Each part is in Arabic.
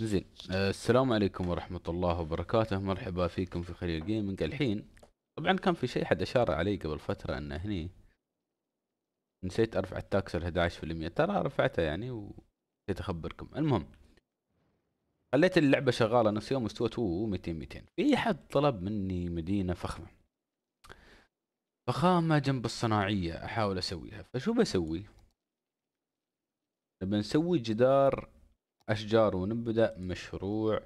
زين آه، السلام عليكم ورحمة الله وبركاته مرحبا فيكم في خليل جيمنج الحين طبعا كان في شيء حد اشار علي قبل فترة انه هني نسيت ارفع التاكس ال 11% ترى رفعته يعني ونسيت اخبركم المهم خليت اللعبة شغالة نفس يوم واستوت 200 200 في حد طلب مني مدينة فخمة فخامة جنب الصناعية احاول اسويها فشو بسوي؟ نبي نسوي جدار أشجار ونبدأ مشروع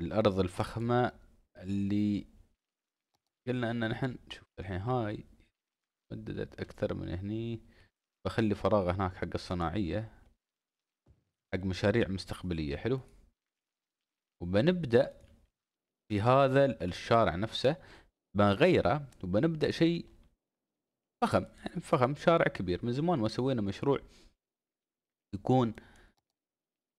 الأرض الفخمة اللي قلنا أن نحن شوف الحين هاي مددت أكثر من هني بخلي فراغ هناك حق الصناعية حق مشاريع مستقبلية حلو وبنبدأ في هذا الشارع نفسه بنغيره وبنبدأ شيء فخم يعني فخم شارع كبير من زمان ما سوينا مشروع يكون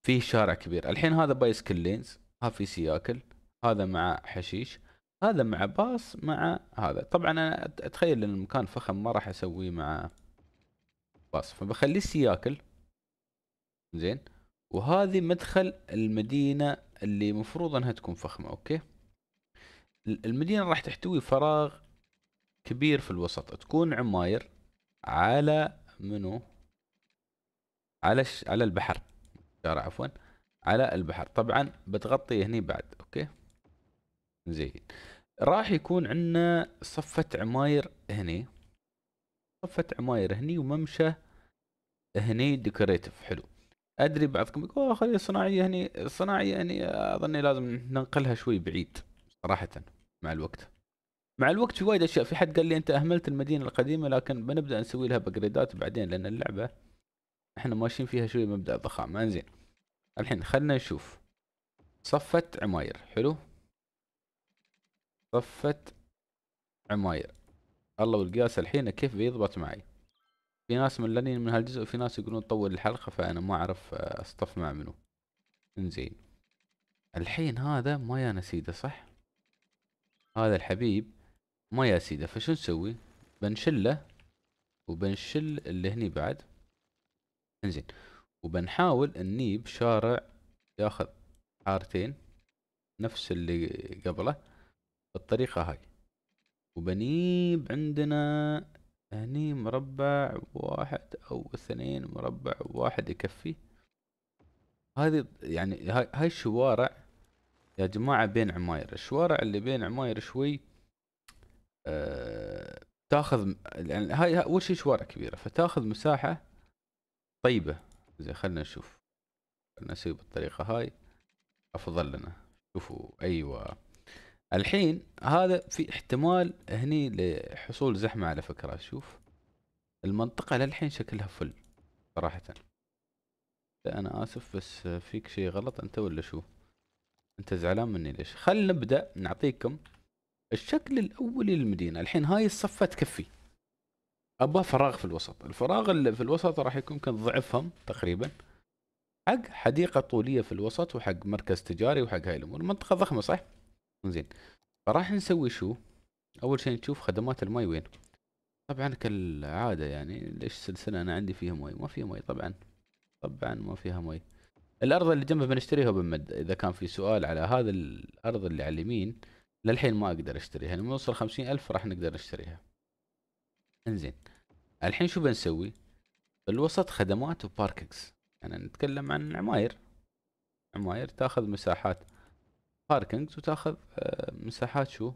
في شارع كبير الحين هذا بايسكل لينز ها في سياكل هذا مع حشيش هذا مع باص مع هذا طبعا انا اتخيل ان المكان فخم ما راح اسويه مع باص فبخليه سياكل زين وهذه مدخل المدينه اللي مفروض انها تكون فخمه اوكي المدينه راح تحتوي فراغ كبير في الوسط تكون عماير على منو على ش... على البحر شارع عفوا على البحر طبعا بتغطي هني بعد اوكي زين راح يكون عندنا صفة عماير هني صفة عماير هني وممشى هني ديكوريتف حلو ادري بعضكم يقول اوه خلي الصناعية هني الصناعية هني يعني اظني لازم ننقلها شوي بعيد صراحة مع الوقت مع الوقت في وايد اشياء في حد قال لي انت اهملت المدينة القديمة لكن بنبدأ نسوي لها بقريدات بعدين لان اللعبة احنا ماشيين فيها شوي مبدأ الضخامة انزين الحين خلنا نشوف صفة عماير حلو صفة عماير الله والقياس الحين كيف بيضبط معي في ناس ملانين من هالجزء وفي ناس يقولون طول الحلقة فأنا ما أعرف آه، أصطف مع منو انزين الحين هذا ما يا نسيده صح هذا الحبيب ما يا سيده فشو نسوي بنشله وبنشل اللي هني بعد انزين وبنحاول نجيب شارع ياخذ حارتين نفس اللي قبله بالطريقة هاي وبنيب عندنا هني مربع واحد او اثنين مربع واحد يكفي هذه يعني هاي, الشوارع يا جماعة بين عماير الشوارع اللي بين عماير شوي أه تاخذ يعني هاي اول شي شوارع كبيرة فتاخذ مساحة طيبة زين خلنا نشوف خلنا نسوي بالطريقة هاي أفضل لنا شوفوا أيوة الحين هذا في احتمال هني لحصول زحمة على فكرة شوف المنطقة للحين شكلها فل صراحة أنا آسف بس فيك شيء غلط أنت ولا شو أنت زعلان مني ليش خل نبدأ نعطيكم الشكل الأولي للمدينة الحين هاي الصفة تكفي ابى فراغ في الوسط الفراغ اللي في الوسط راح يكون كان ضعفهم تقريبا حق حديقه طوليه في الوسط وحق مركز تجاري وحق هاي الامور منطقه ضخمه صح زين فراح نسوي شو اول شيء نشوف خدمات المي وين طبعا كالعاده يعني ليش السلسله انا عندي فيها مي ما فيها مي طبعا طبعا ما فيها مي الارض اللي جنبه بنشتريها بمد اذا كان في سؤال على هذا الارض اللي على اليمين للحين ما اقدر اشتريها لما يعني نوصل 50000 راح نقدر نشتريها انزين الحين شو بنسوي بالوسط خدمات وباركنجز يعني نتكلم عن عماير عماير تاخذ مساحات باركنجز وتاخذ آه، مساحات شو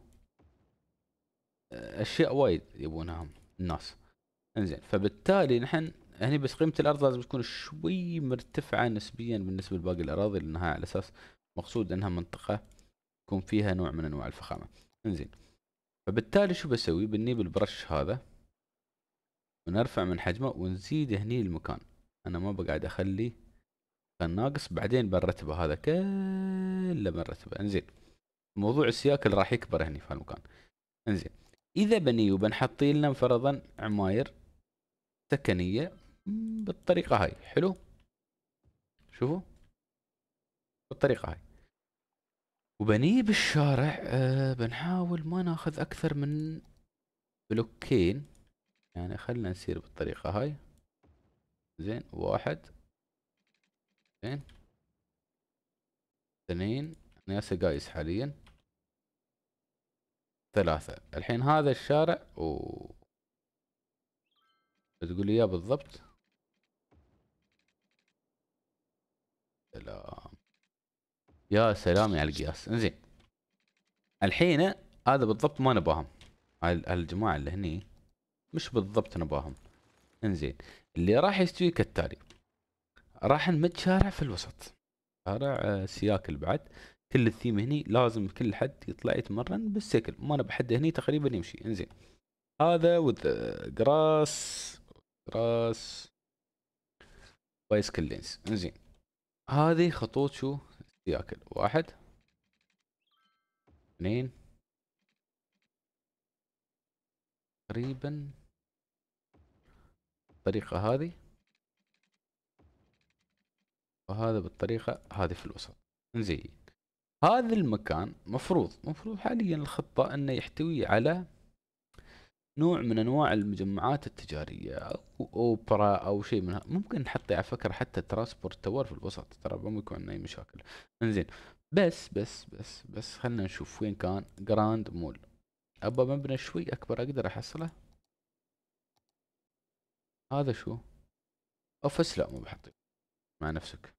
آه، اشياء وايد يبونها الناس انزين فبالتالي نحن هني بس قيمه الارض لازم تكون شوي مرتفعه نسبيا بالنسبه لباقي الاراضي لانها على اساس مقصود انها منطقه يكون فيها نوع من انواع الفخامه انزين فبالتالي شو بسوي بالنيب البرش هذا ونرفع من حجمه ونزيد هني المكان انا ما بقعد اخلي كان ناقص بعدين بنرتبه هذا كله بنرتبه انزين موضوع السياكل راح يكبر هني في هالمكان انزين اذا بني وبنحط لنا فرضا عماير سكنيه بالطريقه هاي حلو شوفوا بالطريقه هاي وبنيه بالشارع أه بنحاول ما ناخذ اكثر من بلوكين يعني خلنا نسير بالطريقة هاي زين واحد زين اثنين انا قايس حاليا ثلاثة الحين هذا الشارع و تقول لي اياه بالضبط سلام يا سلام على القياس زين الحين هذا بالضبط ما نباهم الجماعة اللي هني مش بالضبط نباهم انزين اللي راح يستوي كالتالي راح نمد شارع في الوسط شارع آه، سياكل بعد كل الثيم هني لازم كل حد يطلع يتمرن بالسيكل ما انا بحد هني تقريبا يمشي انزين هذا وذ جراس جراس بايسكل لينز انزين هذه خطوط شو سياكل واحد اثنين تقريبا بالطريقة هذه وهذا بالطريقة هذه في الوسط زين هذا المكان مفروض مفروض حاليا الخطة انه يحتوي على نوع من انواع المجمعات التجارية او اوبرا او شيء منها ممكن نحط على فكرة حتى ترانسبورت تور في الوسط ترى ما يكون اي مشاكل انزين بس بس بس بس خلنا نشوف وين كان جراند مول ابى مبنى شوي اكبر اقدر احصله هذا شو اوفيس لا مو بحطي مع نفسك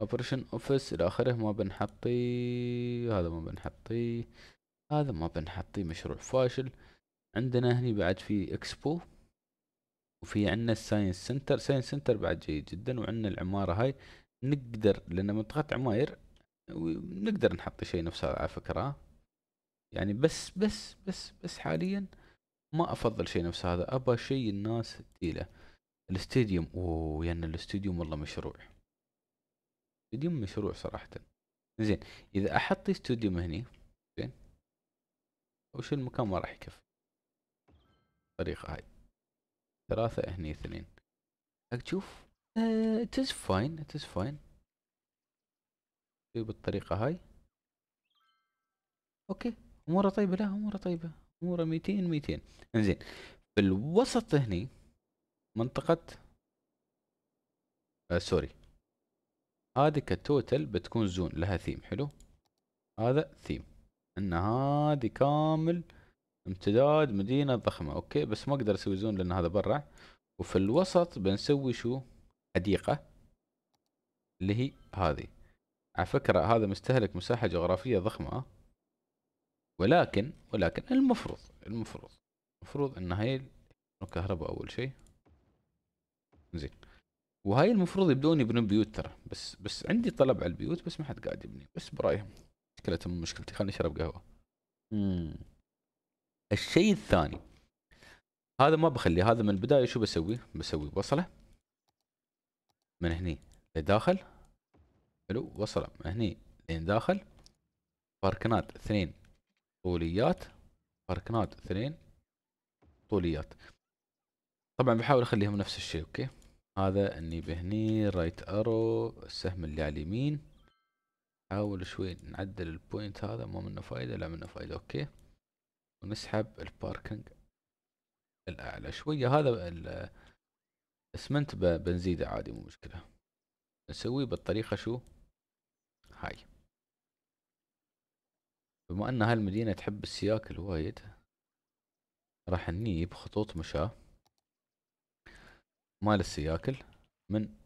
اوبريشن اوفيس الى اخره ما بنحطي هذا ما بنحطي هذا ما بنحطي مشروع فاشل عندنا هني بعد في اكسبو وفي عندنا الساينس سنتر ساينس سنتر بعد جيد جدا وعندنا العمارة هاي نقدر لان منطقة عماير نقدر نحط شيء نفس هذا على فكرة يعني بس بس بس بس حاليا ما افضل شيء نفس هذا ابى شيء الناس تديله الاستديوم اوه يعني الاستديوم والله مشروع استديوم مشروع صراحة زين اذا احط استوديوم هني زين وش المكان ما راح يكفي الطريقة هاي ثلاثة هني اثنين تشوف اتس فاين اتس فاين بالطريقة هاي اوكي اموره طيبة لا اموره طيبة اموره 200 200 انزين في الوسط هني منطقة آه سوري هذه كتوتل بتكون زون لها ثيم حلو هذا ثيم ان هذه كامل امتداد مدينة ضخمة اوكي بس ما اقدر اسوي زون لان هذا برا وفي الوسط بنسوي شو حديقة اللي هي هذه على فكرة هذا مستهلك مساحة جغرافية ضخمة ولكن ولكن المفروض المفروض المفروض ان هاي الكهرباء اول شيء زين وهاي المفروض يبدون يبنون بيوت ترى بس بس عندي طلب على البيوت بس ما حد قاعد يبني بس برايهم مشكلتهم مشكلتي خليني اشرب قهوة مم. الشيء الثاني هذا ما بخليه هذا من البداية شو بسوي بسوي بصله من هني لداخل حلو وصلة من هني لين داخل باركنات اثنين طوليات فاركنات اثنين طوليات طبعا بحاول اخليهم نفس الشيء اوكي هذا اني بهني رايت ارو السهم اللي على اليمين حاول شوي نعدل البوينت هذا ما منه فايدة لا منه فايدة اوكي ونسحب الباركنج الاعلى شوية هذا الاسمنت بنزيده عادي مو مشكلة نسويه بالطريقة شو هاي بما أن هالمدينة تحب السياكل وايد راح نجيب خطوط مشاة مال السياكل من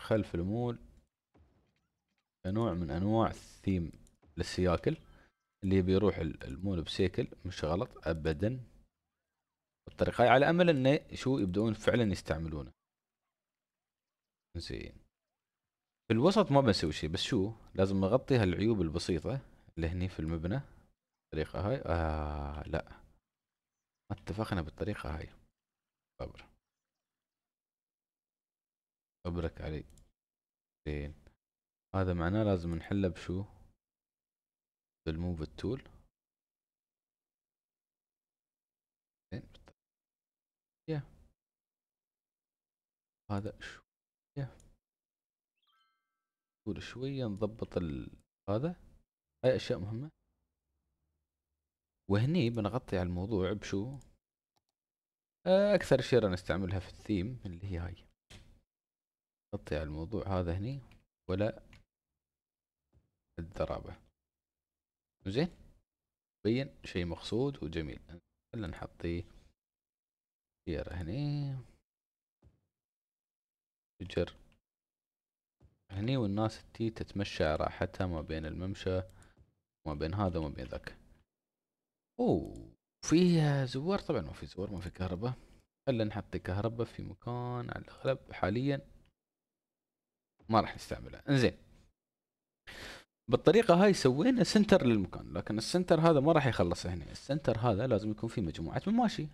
خلف المول نوع من أنواع الثيم للسياكل اللي بيروح المول بسيكل مش غلط أبدا الطريقة هاي على أمل إنه شو يبدؤون فعلا يستعملونه زين في الوسط ما بنسوي شيء بس شو لازم نغطي هالعيوب البسيطة لهني في المبنى الطريقة هاي آه لا ما اتفقنا بالطريقة هاي صبر صبرك علي زين هذا معناه لازم نحله بشو بالموف التول زين يا هذا يا تول شوية نضبط ال... هذا هاي أشياء مهمة وهني بنغطي على الموضوع بشو آه، أكثر شيء نستعملها في الثيم اللي هي هاي نغطي على الموضوع هذا هني ولا الدرابة زين بين شيء مقصود وجميل خلنا نحطي شجرة هني شجر هني والناس تي تتمشى راحتها ما بين الممشى ما بين هذا وما بين ذاك اوه فيها زوار طبعا ما في زوار ما في كهرباء خلينا نحط كهرباء في مكان على الاغلب حاليا ما راح نستعملها انزين بالطريقه هاي سوينا سنتر للمكان لكن السنتر هذا ما راح يخلص هنا السنتر هذا لازم يكون فيه مجموعه مماشي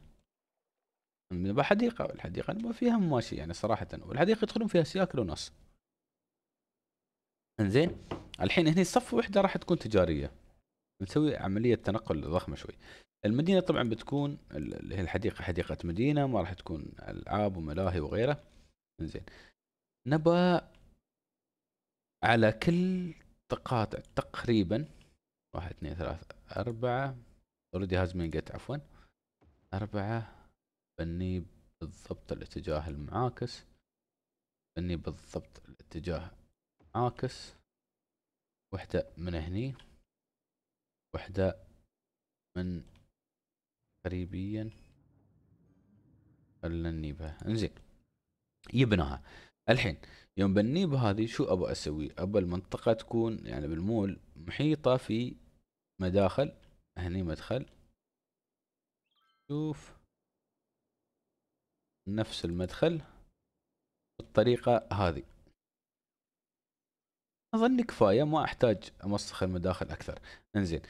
نبى حديقه والحديقه نبى فيها مماشي يعني صراحه والحديقه يدخلون فيها سياكل وناس انزين الحين هنا صف وحده راح تكون تجاريه بتسوي عمليه تنقل ضخمه شوي المدينه طبعا بتكون اللي هي الحديقه حديقه مدينه ما راح تكون العاب وملاهي وغيره زين نبى على كل تقاطع تقريبا واحد اثنين ثلاثة أربعة اوريدي هازمين جيت عفوا أربعة بني بالضبط الاتجاه المعاكس بني بالضبط الاتجاه عاكس وحدة من هني وحدة من قريبيا خلنا نجيبها انزين جبناها الحين يوم بنيب هذه شو ابى اسوي ابى المنطقة تكون يعني بالمول محيطة في مداخل هني مدخل شوف نفس المدخل بالطريقة هذه اظن كفاية ما احتاج امسخ المداخل اكثر انزين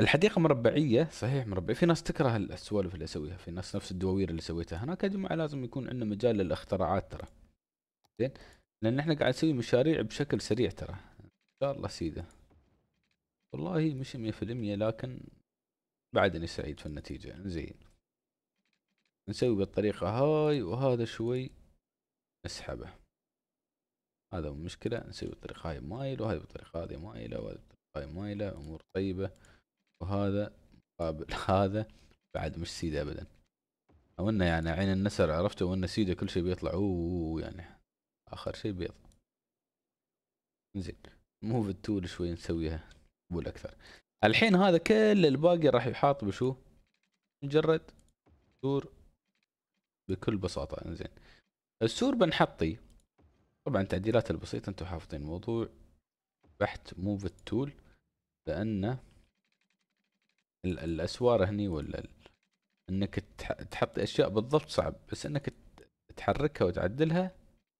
الحديقه مربعيه صحيح مربعيه في ناس تكره السوالف اللي اسويها في ناس نفس الدواوير اللي سويتها هناك يا جماعه لازم يكون عندنا مجال للاختراعات ترى زين لان احنا قاعد نسوي مشاريع بشكل سريع ترى ان شاء الله سيده والله مش 100% لكن بعدني سعيد في النتيجه زين نسوي بالطريقه هاي وهذا شوي نسحبه هذا مشكلة نسوي بالطريقة هاي مايل وهذه بالطريقة هذه مايلة وهذه بالطريقة هاي مايلة أمور طيبة وهذا مقابل هذا بعد مش سيدة ابدا او انه يعني عين النسر عرفته وانه سيدة كل شيء بيطلع اوه يعني اخر شيء بيض زين موف التول شوي نسويها قبول اكثر الحين هذا كل الباقي راح يحاط بشو مجرد سور بكل بساطة انزين السور بنحطي طبعا التعديلات البسيطة انتم حافظين الموضوع بحث موف التول لانه الاسوار هني ولا انك تحط اشياء بالضبط صعب بس انك تحركها وتعدلها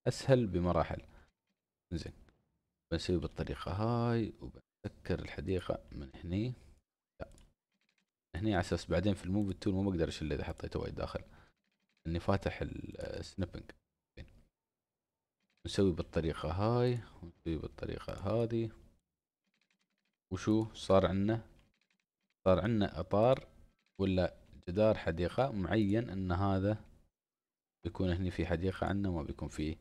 اسهل بمراحل زين بنسوي بالطريقة هاي وبنسكر الحديقة من هني لا هني على اساس بعدين في الموفي تول ما بقدر اشيل اذا حطيته وايد داخل اني فاتح السنبنج نسوي بالطريقة هاي ونسوي بالطريقة هذه وشو صار عنا صار عندنا اطار ولا جدار حديقة معين ان هذا بيكون هني في حديقة عندنا وما بيكون في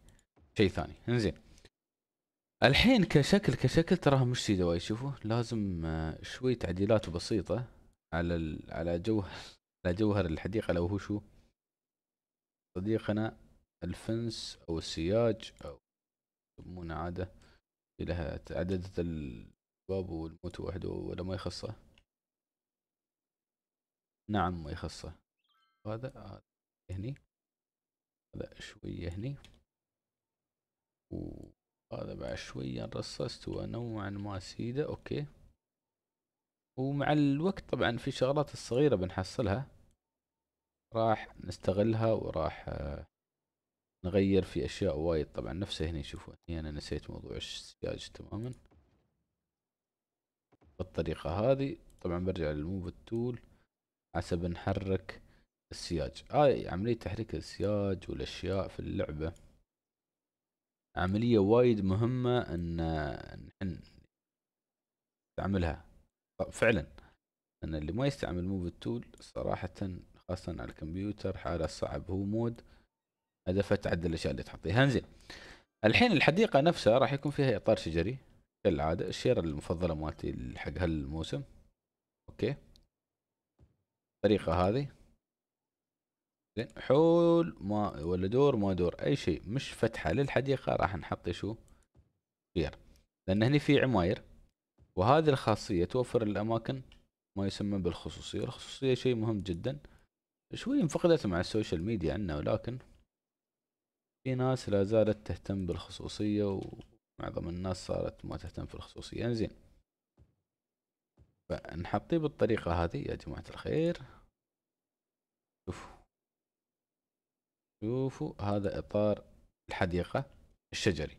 شيء ثاني انزين الحين كشكل كشكل تراه مش سيدة واي شوفوا لازم آه، شوي تعديلات بسيطة على على جوهر على جوهر الحديقة لو هو شو صديقنا الفنس او السياج او يسمونه عادة لها عدد الباب والموت وحده ولا ما يخصه نعم ما يخصه هذا آه، هني هذا شوية هني وهذا بعد شوية نرصه استوى نوعا ما سيدة اوكي ومع الوقت طبعا في شغلات الصغيرة بنحصلها راح نستغلها وراح آه، نغير في اشياء وايد طبعا نفسه هني شوفوا هني انا نسيت موضوع السياج تماما بالطريقة هذه طبعا برجع للموف التول حسب نحرك السياج هاي آه عملية تحريك السياج والأشياء في اللعبة عملية وايد مهمة ان نحن نستعملها آه، فعلا ان اللي ما يستعمل موف تول صراحة خاصة على الكمبيوتر حاله صعب هو مود هدفه تعدل الاشياء اللي تحطيها انزين الحين الحديقة نفسها راح يكون فيها اطار شجري كالعادة الشيرة المفضلة مالتي حق هالموسم اوكي الطريقة هذه زين حول ما ولا دور ما دور اي شيء مش فتحة للحديقة راح نحط شو بير لان هني في عماير وهذه الخاصية توفر الاماكن ما يسمى بالخصوصية الخصوصية شيء مهم جدا شوي انفقدت مع السوشيال ميديا عنا ولكن في ناس لا زالت تهتم بالخصوصية ومعظم الناس صارت ما تهتم في الخصوصية انزين يعني فنحطيه بالطريقة هذه يا جماعة الخير شوفوا شوفوا هذا إطار الحديقة الشجري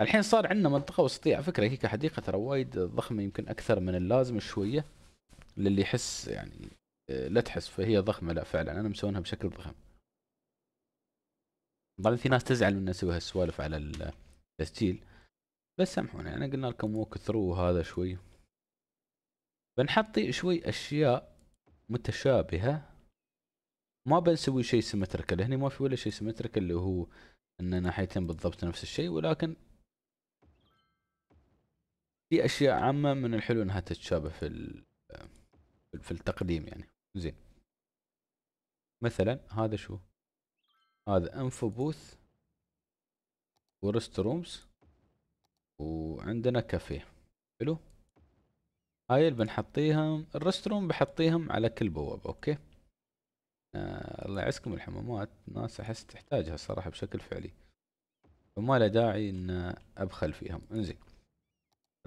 الحين صار عندنا منطقة وسطية على فكرة هيك حديقة ترى وايد ضخمة يمكن أكثر من اللازم شوية للي يحس يعني آه، لا تحس فهي ضخمة لا فعلا أنا مسوينها بشكل ضخم ظل في ناس تزعل من نسوي هالسوالف على التسجيل بس سامحوني أنا قلنا لكم ووك ثرو هذا شوي بنحط شوي اشياء متشابهه ما بنسوي شيء سيمتريكال هنا ما في ولا شيء سيمتريكال اللي هو ان ناحيتين بالضبط نفس الشيء ولكن في اشياء عامه من الحلو انها تتشابه في آه، في التقديم يعني زين مثلا هذا شو هذا انفو بوث ورست رومز وعندنا كافيه حلو هاي اللي بنحطيهم الرستروم بحطيهم على كل بوابة اوكي آه الله يعزكم الحمامات ناس احس تحتاجها الصراحة بشكل فعلي فما له داعي ان ابخل فيهم انزين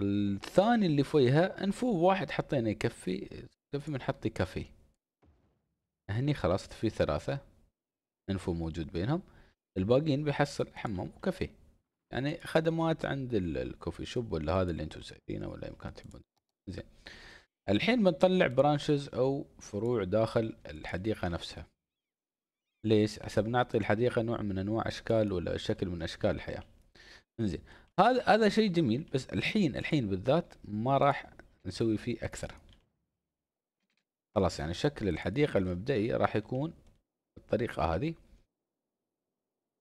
الثاني اللي فيها انفوب واحد حطينا يكفي يكفي بنحط كافي هني خلاص في ثلاثة انفو موجود بينهم الباقيين بيحصل حمام وكافيه يعني خدمات عند الكوفي شوب ولا هذا اللي انتم سايبينه ولا يمكن تحبون زين الحين بنطلع برانشز او فروع داخل الحديقه نفسها ليش عشان بنعطي الحديقه نوع من انواع اشكال ولا شكل من اشكال الحياه انزين هذا هذا شيء جميل بس الحين الحين بالذات ما راح نسوي فيه اكثر خلاص يعني شكل الحديقه المبدئي راح يكون بالطريقه هذه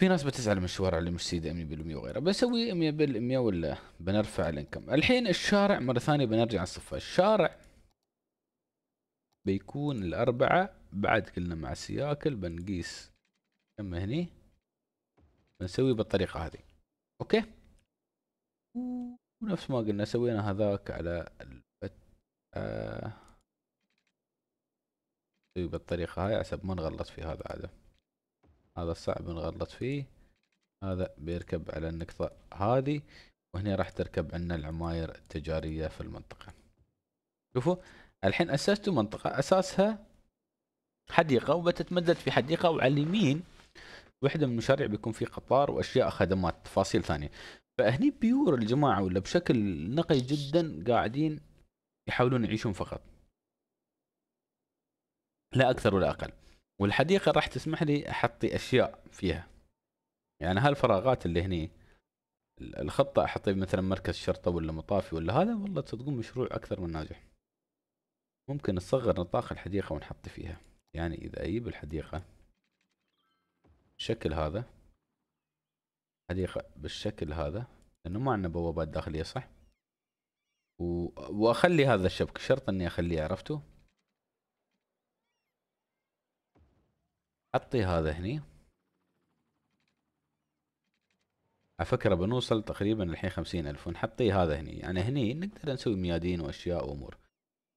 في ناس بتزعل من الشوارع اللي مش سيده 100% وغيره بسوي 100% ولا بنرفع الانكم الحين الشارع مره ثانيه بنرجع الصفه الشارع بيكون الاربعه بعد كلنا مع السياكل بنقيس كم هني بنسوي بالطريقه هذه اوكي ونفس ما قلنا سوينا هذاك على البت آه. بالطريقه هاي حسب ما نغلط في هذا عدم هذا صعب نغلط فيه هذا بيركب على النقطة هذه وهنا راح تركب عندنا العماير التجارية في المنطقة شوفوا الحين أسستوا منطقة أساسها حديقة وبتتمدد في حديقة وعلى اليمين وحدة من المشاريع بيكون في قطار وأشياء خدمات تفاصيل ثانية فهني بيور الجماعة ولا بشكل نقي جدا قاعدين يحاولون يعيشون فقط لا أكثر ولا أقل والحديقه راح تسمح لي احطي اشياء فيها يعني هالفراغات اللي هني الخطه أحطي مثلا مركز شرطه ولا مطافي ولا هذا والله تصدقون مشروع اكثر من ناجح ممكن نصغر نطاق الحديقه ونحط فيها يعني اذا اجيب الحديقه بالشكل هذا حديقه بالشكل هذا لانه ما عندنا بوابات داخليه صح و... واخلي هذا الشبك شرط اني اخليه عرفتوا حطي هذا هني على فكرة بنوصل تقريبا الحين خمسين ألف ونحطي هذا هني يعني هني نقدر نسوي ميادين وأشياء وأمور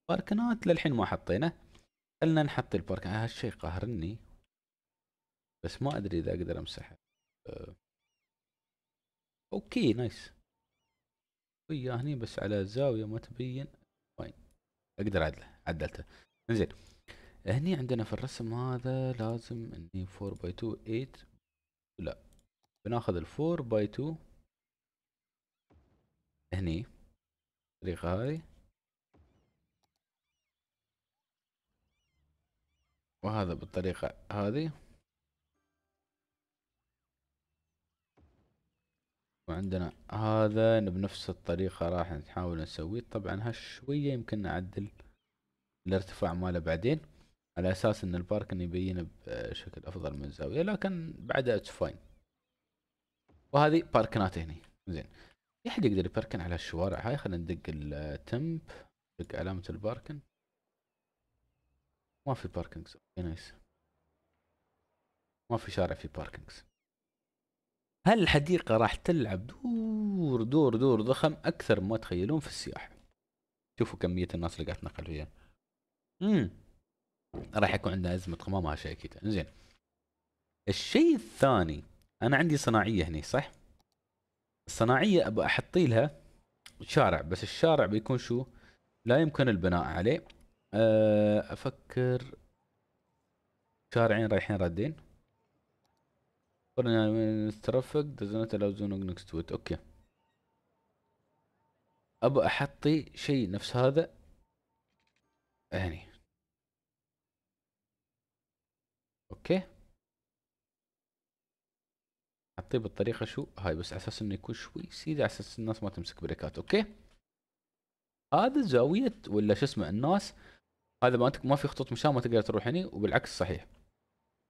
باركنات للحين ما حطينا خلنا نحط البارك آه، هالشي قهرني بس ما أدري إذا أقدر أمسحه أه، أوكي نايس ويا هني بس على الزاوية ما تبين وين أقدر أعدله عدلته زين هني عندنا في الرسم هذا لازم اني 4 باي 2 8 لا بناخذ ال 4 باي 2 هني الطريقة هاي وهذا بالطريقة هذه وعندنا هذا بنفس الطريقة راح نحاول نسويه طبعا هالشوية يمكن نعدل الارتفاع ماله بعدين على اساس ان الباركن يبين بشكل افضل من الزاويه لكن بعدها اتس فاين وهذه باركنات هنا زين في احد يقدر يباركن على الشوارع هاي خلينا ندق التمب ندق علامه الباركن ما في باركنجز اوكي نايس ما في شارع في باركنجز هل الحديقه راح تلعب دور دور دور ضخم اكثر ما تخيلون في السياحه شوفوا كميه الناس اللي قاعد تنقل فيها امم راح يكون عندنا ازمه قمامة وهذا شيء اكيد زين الشيء الثاني انا عندي صناعيه هنا صح الصناعيه ابى احطي لها شارع بس الشارع بيكون شو لا يمكن البناء عليه أه، افكر شارعين رايحين رادين ترافيك دزنت الاوزون نكست ويت اوكي ابى احطي شيء نفس هذا هني اوكي حطيه بالطريقه شو هاي بس على اساس انه يكون شوي سيده على اساس الناس ما تمسك بريكات اوكي هذا زاويه ولا شو اسمه الناس هذا ما ما في خطوط مشان ما تقدر تروح هني وبالعكس صحيح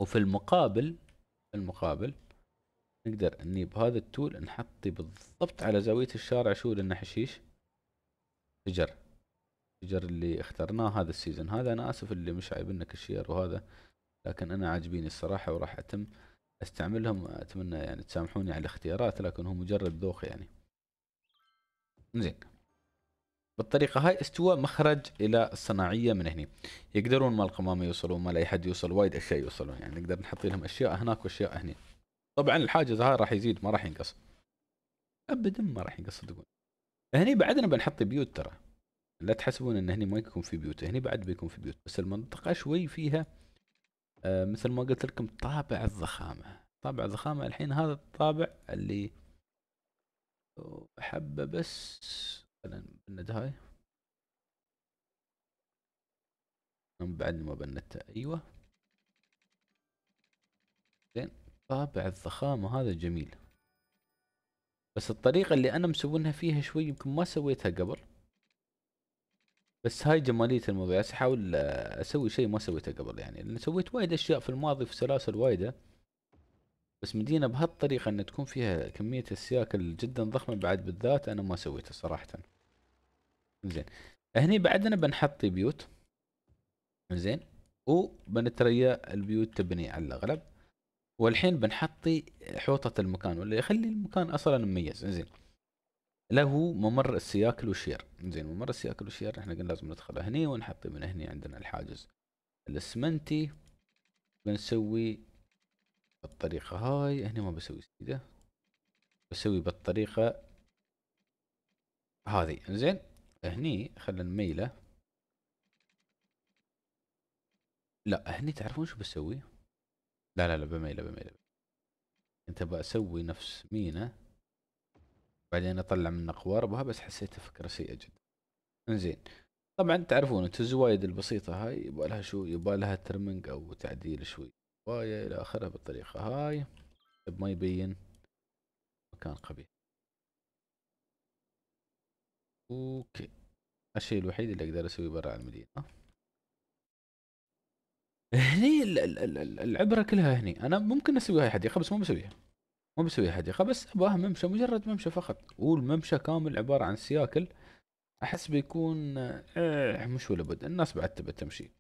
وفي المقابل في المقابل نقدر اني بهذا التول نحطي بالضبط على زاويه الشارع شو لانه حشيش شجر الشجر اللي اخترناه هذا السيزون هذا انا اسف اللي مش عيبنك الشير وهذا لكن انا عاجبيني الصراحه وراح اتم استعملهم اتمنى يعني تسامحوني على الاختيارات لكن هو مجرد ذوق يعني زين بالطريقة هاي استوى مخرج إلى الصناعية من هني يقدرون مال القمامة يوصلون مال أي حد يوصل وايد أشياء يوصلون يعني نقدر نحط لهم أشياء هناك وأشياء هني طبعا الحاجز هاي راح يزيد ما راح ينقص أبدا ما راح ينقص صدقون هني بعدنا بنحط بيوت ترى لا تحسبون ان هني ما يكون في بيوت هني بعد بيكون في بيوت بس المنطقة شوي فيها آه، مثل ما قلت لكم طابع الضخامة طابع الضخامة الحين هذا الطابع اللي حبة بس خلينا نبند هاي من بعد ما بندته ايوه زين طابع الضخامة هذا جميل بس الطريقة اللي انا مسوينها فيها شوي يمكن ما سويتها قبل بس هاي جماليه الموضوع يعني احاول آه، اسوي شيء ما سويته قبل يعني لان سويت وايد اشياء في الماضي في سلاسل وايده بس مدينه بهالطريقه ان تكون فيها كميه السياكل جدا ضخمه بعد بالذات انا ما سويته صراحه زين هني بعدنا بنحط بيوت زين وبنتريا البيوت تبني على الاغلب والحين بنحطي حوطه المكان واللي يخلي المكان اصلا مميز زين له ممر السياكل وشير زين ممر السياكل وشير احنا قلنا لازم ندخل هني ونحط من هني عندنا الحاجز الاسمنتي بنسوي بالطريقة هاي هنا ما بسوي كذا بسوي بالطريقة هذه زين هني خلنا نميله لا هني تعرفون شو بسوي لا لا لا بميله بميله انت بسوي نفس مينا بعدين اطلع منه قواربها بس حسيتها فكره سيئه جدا انزين طبعا تعرفون انتم الزوايد البسيطه هاي يبغى لها شو يبغى لها ترمنج او تعديل شوي وايه الى اخره بالطريقه هاي طيب ما يبين مكان قبيح اوكي الشيء الوحيد اللي اقدر اسويه برا المدينه هني العبره كلها هني انا ممكن اسوي هاي حديقه بس مو بسويها مو بسوي حديقه بس ابغاها ممشى مجرد ممشى فقط والممشى كامل عباره عن سياكل احس بيكون إيه مش ولا بد الناس بعد تبى تمشي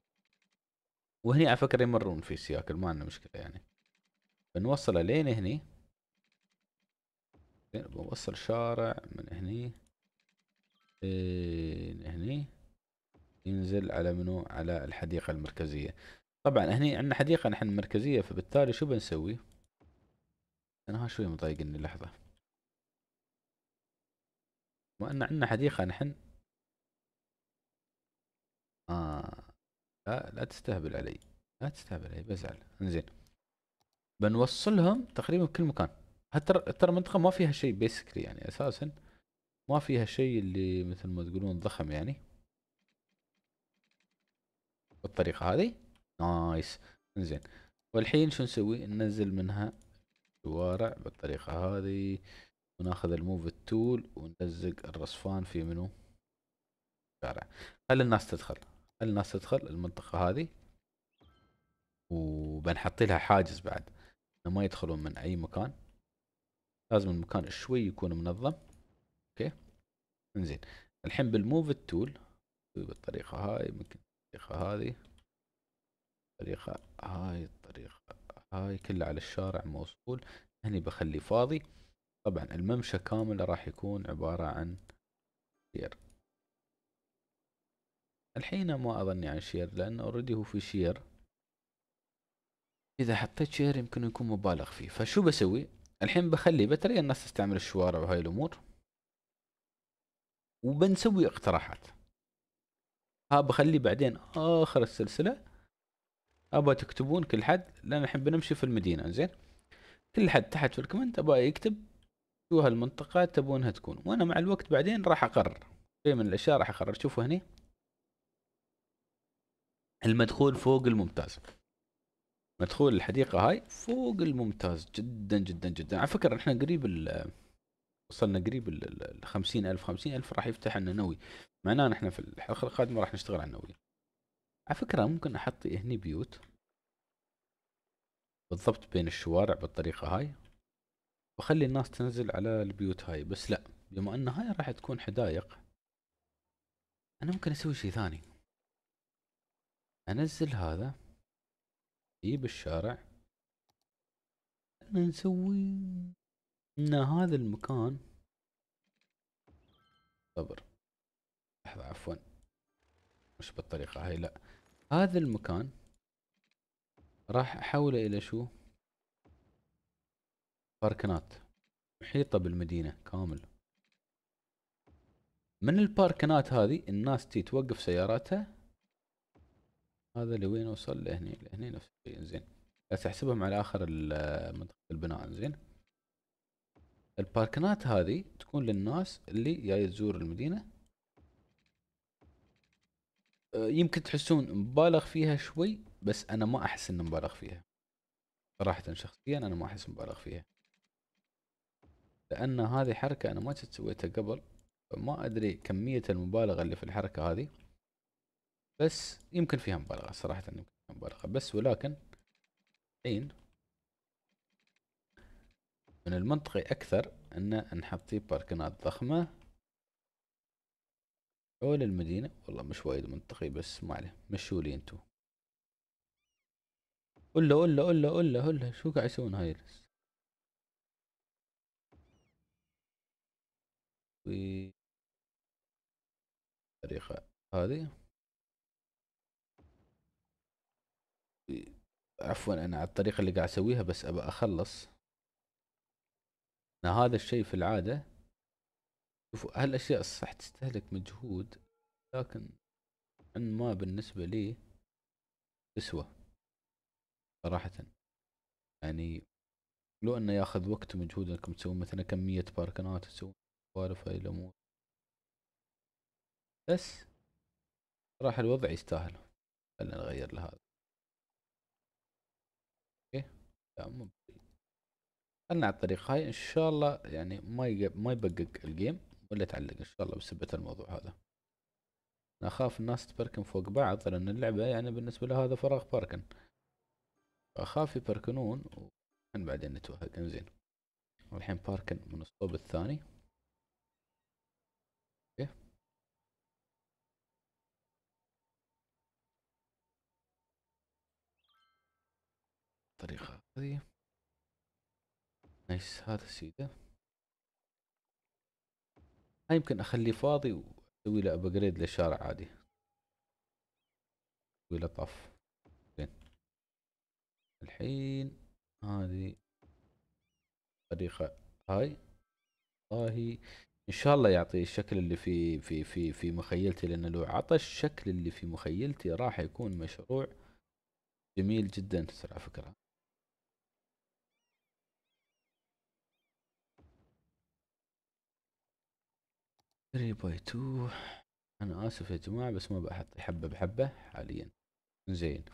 وهني على فكره يمرون في سياكل ما عندنا مشكله يعني بنوصله لين هني بوصل شارع من هني لين هني ينزل على منو على الحديقه المركزيه طبعا هني عندنا حديقه نحن مركزيه فبالتالي شو بنسوي انا ها شوي مضايقني لحظة وان عندنا حديقة نحن آه. لا لا تستهبل علي لا تستهبل علي بزعل انزين بنوصلهم تقريبا كل مكان ترى المنطقة ما فيها شيء بيسكلي يعني اساسا ما فيها شيء اللي مثل ما تقولون ضخم يعني بالطريقة هذه نايس انزين والحين شو نسوي ننزل منها الشوارع بالطريقة هذه وناخذ الموف التول ونلزق الرصفان في منو الشارع خلي الناس تدخل خلي الناس تدخل المنطقة هذه وبنحط لها حاجز بعد ما يدخلون من اي مكان لازم المكان شوي يكون منظم اوكي انزين الحين بالموف التول بالطريقة هاي ممكن الطريقة هذه الطريقة هاي الطريقة هاي كلها على الشارع موصول هني بخليه فاضي طبعا الممشى كامل راح يكون عبارة عن شير الحين ما اظني عن شير لانه اوريدي هو في شير اذا حطيت شير يمكن يكون مبالغ فيه فشو بسوي الحين بخلي بتري الناس تستعمل الشوارع وهاي الامور وبنسوي اقتراحات ها بخلي بعدين اخر السلسلة ابى تكتبون كل حد لان الحين بنمشي في المدينه زين كل حد تحت في الكومنت ابى يكتب شو هالمنطقه تبونها تكون وانا مع الوقت بعدين راح اقرر شيء من الاشياء راح اقرر شوفوا هني المدخول فوق الممتاز مدخول الحديقه هاي فوق الممتاز جدا جدا جدا على فكره احنا قريب ال وصلنا قريب ال 50000 50000 راح يفتح لنا نووي معناه نحن في الحلقه القادمه راح نشتغل على النووي على فكرة ممكن أحط هني بيوت بالضبط بين الشوارع بالطريقة هاي وأخلي الناس تنزل على البيوت هاي بس لأ بما أن هاي راح تكون حدايق أنا ممكن أسوي شي ثاني أنزل هذا في الشارع نسوي ان هذا المكان صبر لحظة عفوا مش بالطريقة هاي لا هذا المكان راح احوله الى شو باركنات محيطة بالمدينة كامل من الباركنات هذه الناس تي توقف سياراتها هذا لوين وصل لهني لهني نفس الشيء بس تحسبهم على اخر منطقه البناء زين الباركنات هذه تكون للناس اللي جاي تزور المدينة آه، يمكن تحسون مبالغ فيها شوي بس انا ما احس انه مبالغ فيها صراحه شخصيا انا ما احس مبالغ فيها لان هذه حركه انا ما كنت سويتها قبل فما ادري كميه المبالغه اللي في الحركه هذه بس يمكن فيها مبالغه صراحه يمكن فيها مبالغه بس ولكن الحين من المنطقي اكثر ان نحط باركنات ضخمه حول المدينة والله مش وايد منطقي بس ما عليه مشوا لي انتو قول له قول له قول له قول له شو قاعد يسوون هاي الطريقة هذي عفوا انا على الطريقة اللي قاعد اسويها بس ابى اخلص هذا الشيء في العادة شوفوا هالاشياء صح تستهلك مجهود لكن عن ما بالنسبه لي تسوى صراحه يعني لو انه ياخذ وقت ومجهود انكم تسوون مثلا كميه باركنات تسوون سوالف هاي الامور بس راح الوضع يستاهل خلنا نغير لهذا اوكي لا مو خلنا على الطريقة هاي ان شاء الله يعني ما ما يبقق الجيم ولا تعلق ان شاء الله بسبة الموضوع هذا انا اخاف الناس تبركن فوق بعض لان اللعبة يعني بالنسبة له هذا فراغ باركن اخاف يبركنون وحن بعدين نتوهق انزين والحين باركن من الصوب الثاني اوكي الطريقة هذه نايس هذا سيده ما يمكن اخليه فاضي واسوي له ابجريد للشارع عادي اسوي له طف زين الحين هذه الطريقة هاي والله ان شاء الله يعطي الشكل اللي في في في في مخيلتي لان لو عطى الشكل اللي في مخيلتي راح يكون مشروع جميل جدا على فكرة 3 باي 2 انا اسف يا جماعه بس ما بحط حبه بحبه حاليا زين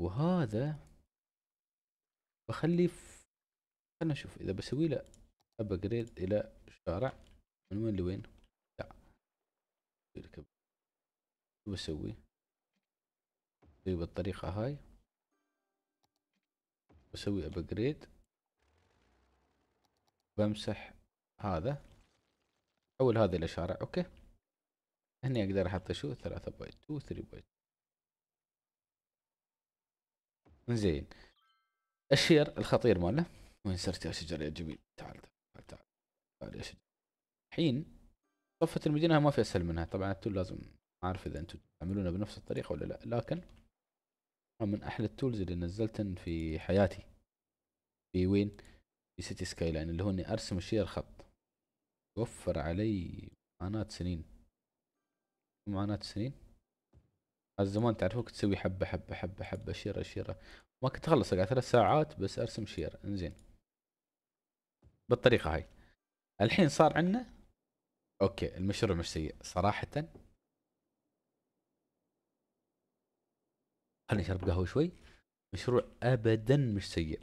وهذا بخليه خلنا نشوف اذا بسوي له ابجريد الى شارع من وين لوين لا شو بسوي بسوي بالطريقه هاي بسوي ابجريد بمسح هذا حول هذه الى شارع اوكي هني اقدر احط شو ثلاثة بايت تو ثري بايت زين الشير الخطير ماله وين صرت يا شجر يا جميل تعال تعال تعال تعال يا شجر الحين صفة المدينة ما في اسهل منها طبعا التول لازم ما اعرف اذا انتم تعملونه بنفس الطريقة ولا لا لكن من احلى التولز اللي نزلتن في حياتي في وين في سيتي سكاي لاين اللي هو اني ارسم الشير خط وفر علي معاناة سنين معاناة سنين الزمان تعرفوك تسوي حبة حبة حبة حبة شيرة شيرة ما كنت أخلص قاعد ثلاث ساعات بس أرسم شيرة انزين بالطريقة هاي الحين صار عندنا أوكي المشروع مش سيء صراحة خليني أشرب قهوة شوي مشروع أبدا مش سيء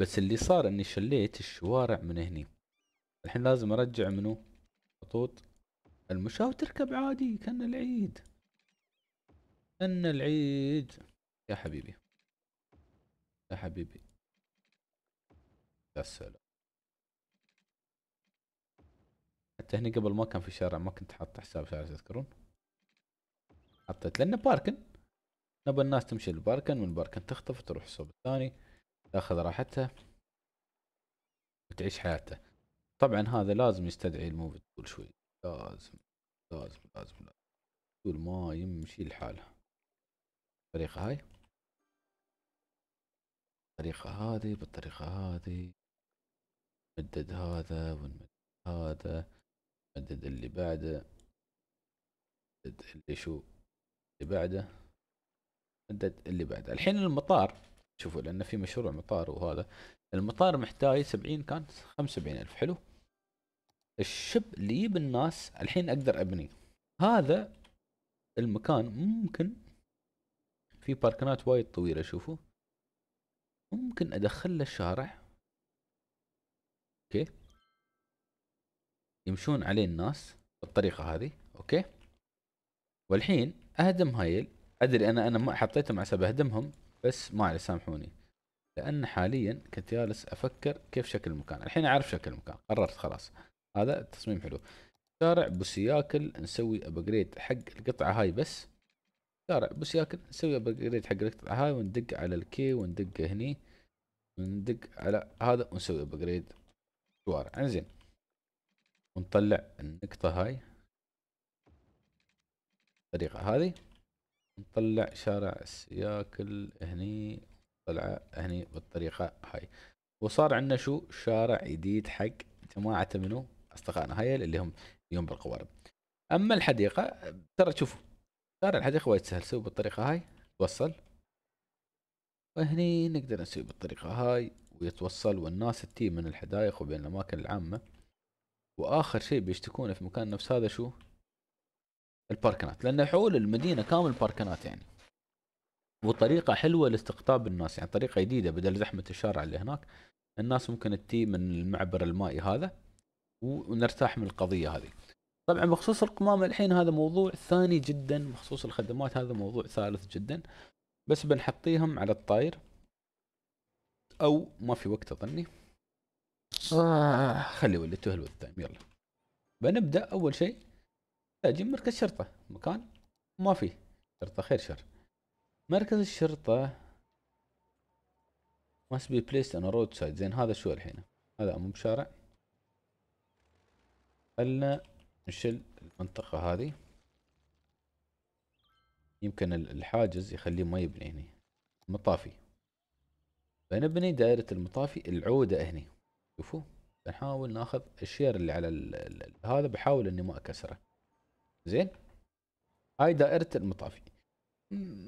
بس اللي صار إني شليت الشوارع من هني الحين لازم ارجع منو خطوط المشاة وتركب عادي كان العيد كان العيد يا حبيبي يا حبيبي يا سلام حتى هنا قبل ما كان في شارع ما كنت حاط حساب شارع تذكرون حطيت لانه باركن نبى الناس تمشي الباركن من الباركن تخطف تروح الصوب الثاني تاخذ راحتها وتعيش حياتها طبعا هذا لازم يستدعي الموفي تول شوي لازم لازم لازم, لازم. تول ما يمشي الحال بالطريقة هاي بالطريقة هذه بالطريقة هذه نمدد هذا ونمدد هذا نمدد اللي بعده نمدد اللي شو اللي بعده نمدد اللي بعده الحين المطار شوفوا لأن في مشروع مطار وهذا المطار محتاج 70 كان 75 ألف حلو الشب اللي يجيب الناس الحين أقدر أبني هذا المكان ممكن في باركنات وايد طويلة شوفوا ممكن أدخل له الشارع أوكي يمشون عليه الناس بالطريقة هذه أوكي والحين أهدم هايل أدري أنا أنا ما حطيتهم على سبب اهدمهم بس ما عليه سامحوني لان حاليا كنت جالس افكر كيف شكل المكان الحين اعرف شكل المكان قررت خلاص هذا التصميم حلو شارع بوسياكل نسوي ابجريد حق القطعه هاي بس شارع بوسياكل نسوي ابجريد حق القطعه هاي وندق على الكي وندق هني وندق على هذا ونسوي ابجريد شوارع انزين ونطلع النقطه هاي الطريقه هذه نطلع شارع السياكل هني طلع هني بالطريقه هاي وصار عندنا شو شارع جديد حق جماعه منو اصدقائنا هاي اللي هم يوم بالقوارب اما الحديقه ترى شوفوا شارع الحديقه وايد سهل سوي بالطريقه هاي توصل وهني نقدر نسوي بالطريقه هاي ويتوصل والناس تتي من الحدائق وبين الاماكن العامه واخر شيء بيشتكون في مكان نفس هذا شو الباركنات لان حول المدينه كامل باركنات يعني وطريقه حلوه لاستقطاب الناس يعني طريقه جديده بدل زحمه الشارع اللي هناك الناس ممكن تتي من المعبر المائي هذا ونرتاح من القضيه هذه طبعا بخصوص القمامة الحين هذا موضوع ثاني جدا بخصوص الخدمات هذا موضوع ثالث جدا بس بنحطيهم على الطاير او ما في وقت اظني آه، خلي ولا تهل والتايم يلا بنبدا اول شيء اجي مركز شرطه مكان ما في شرطه خير شر مركز الشرطة must be placed on a roadside زين هذا شو الحين هذا مو بشارع خلنا نشل المنطقة هذه يمكن الحاجز يخليه ما يبني هني مطافي بنبني دائرة المطافي العودة هني شوفوا بنحاول ناخذ الشير اللي على الـ الـ هذا بحاول اني ما اكسره زين هاي دائرة المطافي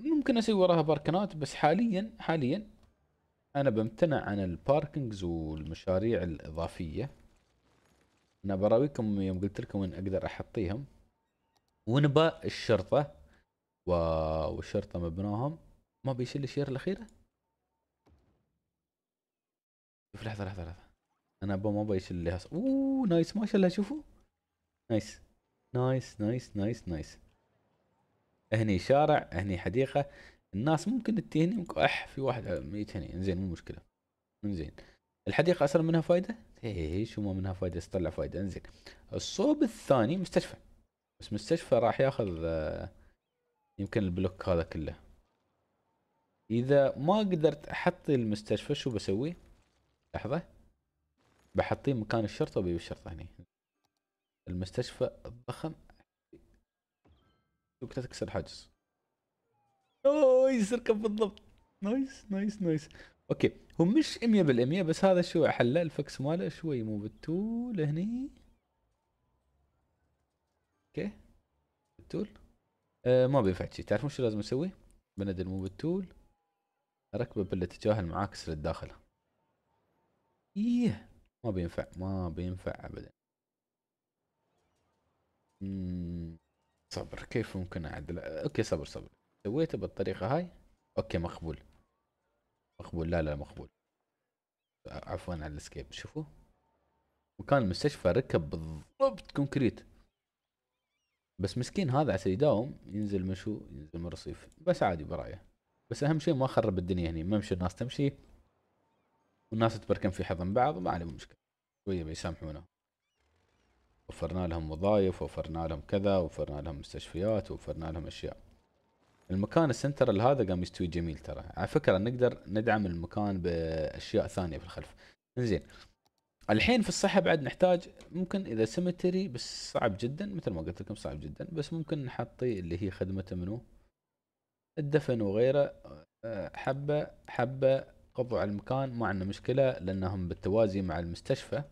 ممكن اسوي وراها باركنات بس حاليا حاليا انا بمتنع عن الباركنجز والمشاريع الاضافيه انا براويكم يوم قلت لكم وين اقدر احطيهم ونبا الشرطه و... والشرطه مبناهم ما بيشيل الشير الاخيره شوف لحظه لحظه لحظه انا ابا ما بيشيل هس... اوه نايس ما شاء الله شوفوا نايس نايس نايس نايس نايس هني شارع هني حديقه الناس ممكن هني ممكن اح في واحد ميت هني انزين مو مشكله انزين الحديقه اصلا منها فائده؟ هي شو ما منها فائده تطلع فائده انزين الصوب الثاني مستشفى بس مستشفى راح ياخذ آه، يمكن البلوك هذا كله اذا ما قدرت احط المستشفى شو بسوي؟ لحظه بحطيه مكان الشرطه وبيجيب الشرطه هني المستشفى الضخم وقتها تكسر حاجز نايس اركب بالضبط نايس نايس نايس اوكي هو مش 100% بس هذا شوي حله الفكس ماله شوي مو بالتول هني اوكي بالتول آه ما بينفع شي تعرفون شو لازم اسوي؟ بندل مو بالتول اركبه بالاتجاه المعاكس للداخل ايه ما بينفع ما بينفع ابدا صبر كيف ممكن اعدل اوكي صبر صبر سويته بالطريقه هاي اوكي مقبول مقبول لا لا مقبول عفوا على الاسكيب شوفوا مكان المستشفى ركب بالضبط كونكريت بس مسكين هذا عسى يداوم ينزل مشو ينزل من الرصيف بس عادي برايه بس اهم شيء ما خرب الدنيا هني ما مشي الناس تمشي والناس تبركن في حضن بعض ما عليهم مشكله شويه بيسامحونه وفرنا لهم وظائف وفرنا لهم كذا وفرنا لهم مستشفيات وفرنا لهم اشياء المكان السنتر هذا قام يستوي جميل ترى على فكره نقدر ندعم المكان باشياء ثانيه في الخلف زين الحين في الصحه بعد نحتاج ممكن اذا سيمتري بس صعب جدا مثل ما قلت لكم صعب جدا بس ممكن نحطي اللي هي خدمه منو الدفن وغيره آه، حبه حبه قضوا على المكان ما عندنا مشكله لانهم بالتوازي مع المستشفى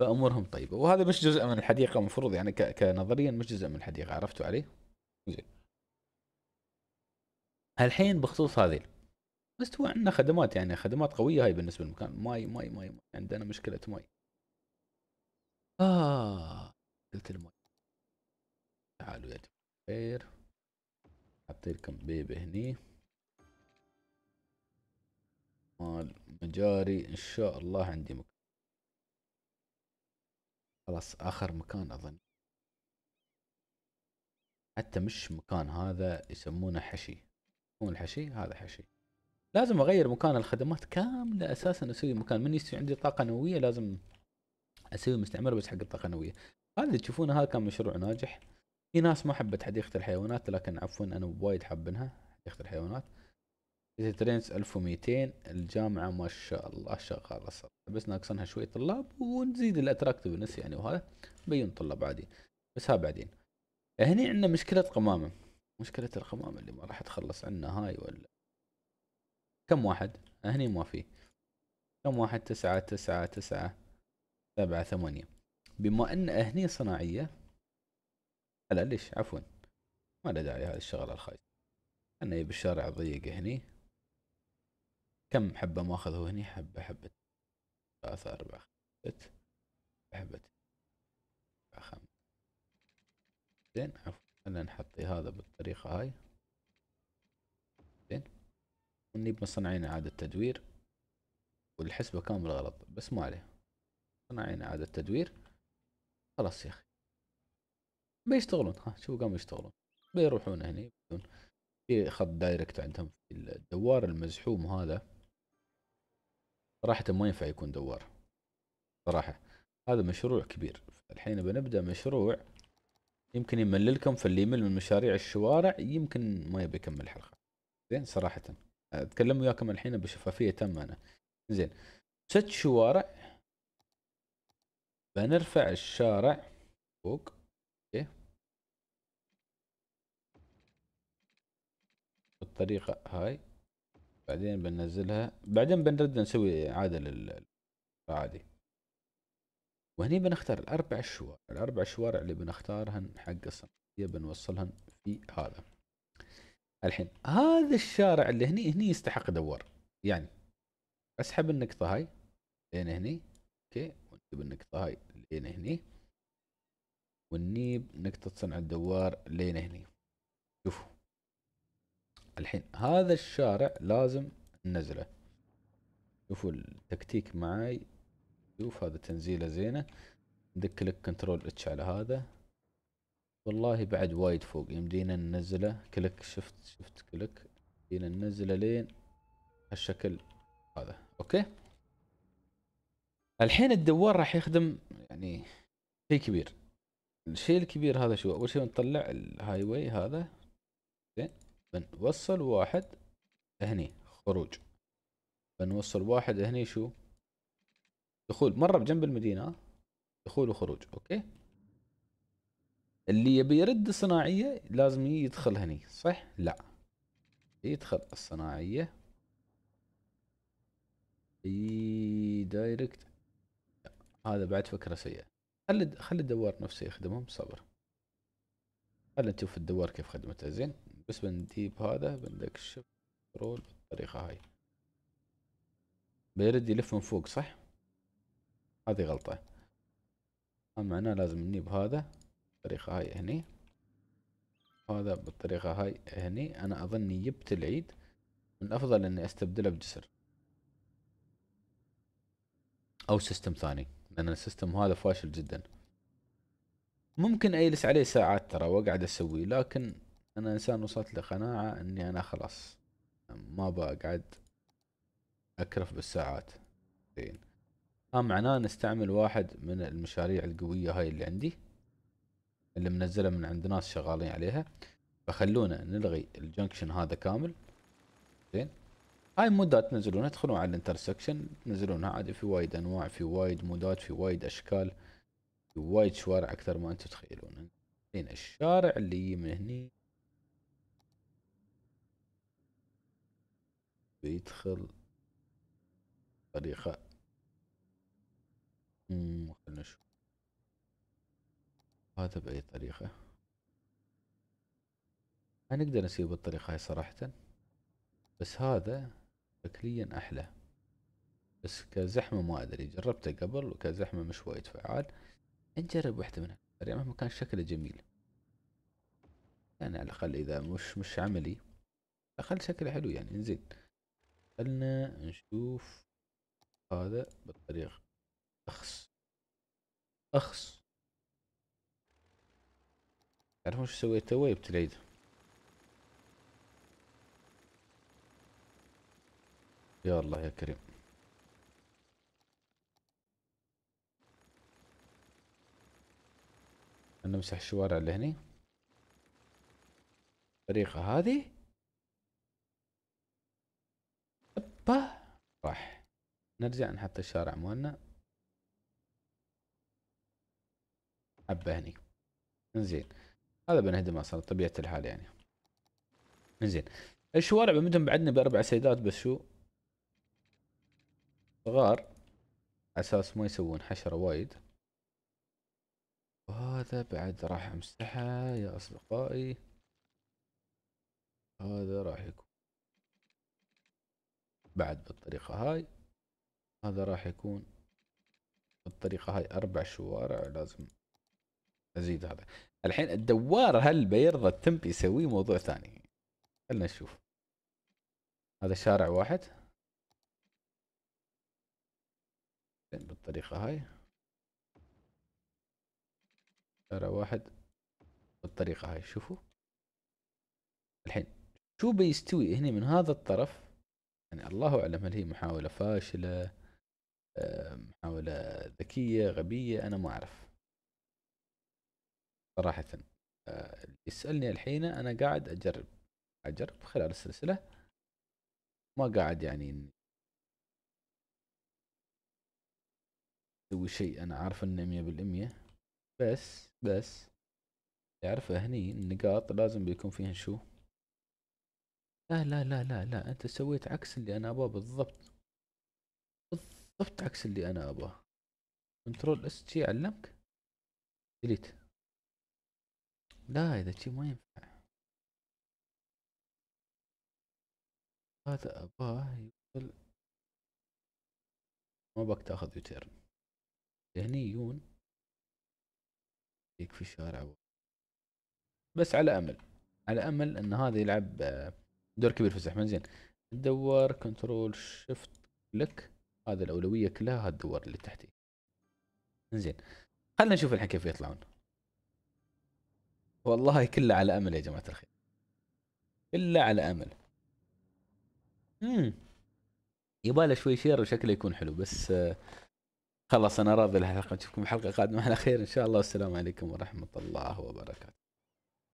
فامورهم طيبه وهذا مش جزء من الحديقه المفروض يعني كنظريا مش جزء من الحديقه عرفتوا علي؟ زين الحين بخصوص هذه بس تو عندنا خدمات يعني خدمات قويه هاي بالنسبه للمكان ماي ماي ماي, ماي. عندنا مشكله ماي اه قلت الماي تعالوا يا خير حط لكم بيبي هني مال مجاري ان شاء الله عندي مكان خلاص اخر مكان اظن حتى مش مكان هذا يسمونه حشي يسمون الحشي هذا حشي لازم اغير مكان الخدمات كامله اساسا اسوي مكان من يصير عندي طاقه نوويه لازم اسوي مستعمره بس حق الطاقه النوويه هذا اللي تشوفونه هذا كان مشروع ناجح في ناس ما حبت حديقه الحيوانات لكن عفوا انا وايد حابينها حديقه الحيوانات ايزي ترينس 1200 الجامعه ما شاء الله شغاله صراحه بس ناقصنها شوي طلاب ونزيد الاتراكتفنس يعني وهذا بين طلاب عادي بس ها بعدين هني عندنا مشكله قمامه مشكله القمامه اللي ما راح تخلص عندنا هاي ولا كم واحد هني ما في كم واحد تسعة تسعة تسعة سبعة ثمانية بما ان هني صناعية لا ليش عفوا ما له داعي هذه الشغلة الخايسة أنا بالشارع ضيق هني كم حبة ماخذ هو هني حبة حبة ثلاثة أربعة ست حبة خمسة زين عفوا خلينا نحط هذا بالطريقة هاي زين ونجيب مصنعين إعادة تدوير والحسبة كاملة غلط بس ما عليه مصنعين إعادة تدوير خلاص يا أخي بيشتغلون ها شوفوا قاموا يشتغلون بيروحون هني في خط دايركت عندهم في الدوار المزحوم هذا صراحة ما ينفع يكون دوار صراحة هذا مشروع كبير الحين بنبدأ مشروع يمكن يمللكم فاللي يمل من مشاريع الشوارع يمكن ما يبي يكمل حلقة زين صراحة اتكلم وياكم الحين بشفافية تامة انا زين ست شوارع بنرفع الشارع فوق اوكي بالطريقة هاي بعدين بننزلها بعدين بنرد نسوي عادة للقراءة عادي وهني بنختار الأربع شوارع الأربع شوارع اللي بنختارهن حق الصناعية بنوصلهن في هذا الحين هذا الشارع اللي هني هني يستحق دوار يعني اسحب النقطة هاي لين هني اوكي ونجيب النقطة هاي لين هني ونجيب نقطة صنع الدوار لين هني شوفوا الحين هذا الشارع لازم ننزله شوفوا التكتيك معاي شوف هذا تنزيله زينه ندك لك كنترول اتش على هذا والله بعد وايد فوق يمدينا ننزله كليك شفت شفت كليك يمدينا ننزله لين هالشكل هذا اوكي الحين الدوار راح يخدم يعني شيء كبير الشيء الكبير هذا شو اول شيء نطلع الهاي واي هذا زين بنوصل واحد هني خروج بنوصل واحد هني شو دخول مرة بجنب المدينة دخول وخروج اوكي اللي يبي يرد الصناعية لازم يدخل هني صح لا يدخل الصناعية اي دايركت هذا بعد فكرة سيئة خلي خلي الدوار نفسه يخدمهم صبر خلي نشوف الدوار كيف خدمته زين بس بنجيب هذا بندك الشفت كنترول بالطريقة هاي بيرد يلف من فوق صح هذه غلطة معناه لازم نجيب هذا بالطريقة هاي هني هذا بالطريقة هاي هني أنا أظني جبت العيد من الأفضل إني أستبدله بجسر أو سيستم ثاني لأن السيستم هذا فاشل جدا ممكن أجلس عليه ساعات ترى وأقعد أسويه لكن انا انسان وصلت لقناعة اني انا خلاص ما بقعد اكرف بالساعات زين ها آه، معناه نستعمل واحد من المشاريع القوية هاي اللي عندي اللي منزلة من عند ناس شغالين عليها فخلونا نلغي الجنكشن هذا كامل زين هاي مودات تنزلونها تدخلون على الانترسكشن تنزلونها عادي في وايد انواع في وايد مودات في وايد اشكال في وايد شوارع اكثر ما انتم تتخيلون زين الشارع اللي من هني يدخل طريقة خلنا نشوف هذا بأي طريقة هنقدر نسوي بالطريقة هاي صراحة بس هذا شكليا أحلى بس كزحمة ما أدري جربته قبل وكزحمة مش وايد فعال نجرب واحدة منها يعني مهما كان شكله جميل يعني على الأقل إذا مش مش عملي على الأقل شكله حلو يعني زين خلنا نشوف هذا بالطريقة اخص اخص تعرفون شو سويت توي بتلعيد يا الله يا كريم نمسح الشوارع اللي هني الطريقة هذه به راح نرجع نحط الشارع مالنا حبه هني زين هذا بنهدم اصلا طبيعه الحال يعني زين الشوارع بمدهم بعدنا باربع سيدات بس شو صغار اساس ما يسوون حشره وايد وهذا بعد راح امسحه يا اصدقائي هذا راح يكون بعد بالطريقة هاي هذا راح يكون بالطريقة هاي أربع شوارع لازم أزيد هذا الحين الدوار هل بيرضى التمب يسويه موضوع ثاني خلنا نشوف هذا شارع واحد بالطريقة هاي شارع واحد بالطريقة هاي شوفوا الحين شو بيستوي هنا من هذا الطرف يعني الله اعلم هل هي محاوله فاشله آه، محاوله ذكيه غبيه انا ما اعرف صراحه آه، يسالني الحين انا قاعد اجرب اجرب خلال السلسله ما قاعد يعني اسوي شيء انا عارف انه مية بالمية بس بس تعرفه هني النقاط لازم بيكون فيها شو لا لا لا لا لا انت سويت عكس اللي انا ابغاه بالضبط بالضبط عكس اللي انا ابغاه كنترول اس جي علمك ديليت لا اذا شي ما ينفع هذا اباه يوصل ما بك تاخذ يوتيرن هني يون يكفي شارع بس على امل على امل ان هذا يلعب دور كبير في الزحمه زين ندور كنترول شيفت لك هذا الاولويه كلها الدوار اللي تحتي زين خلينا نشوف الحين كيف يطلعون والله كله على امل يا جماعه الخير كله على امل امم يباله شوي شير وشكله يكون حلو بس خلاص انا راضي الحلقه نشوفكم الحلقه القادمه على خير ان شاء الله والسلام عليكم ورحمه الله وبركاته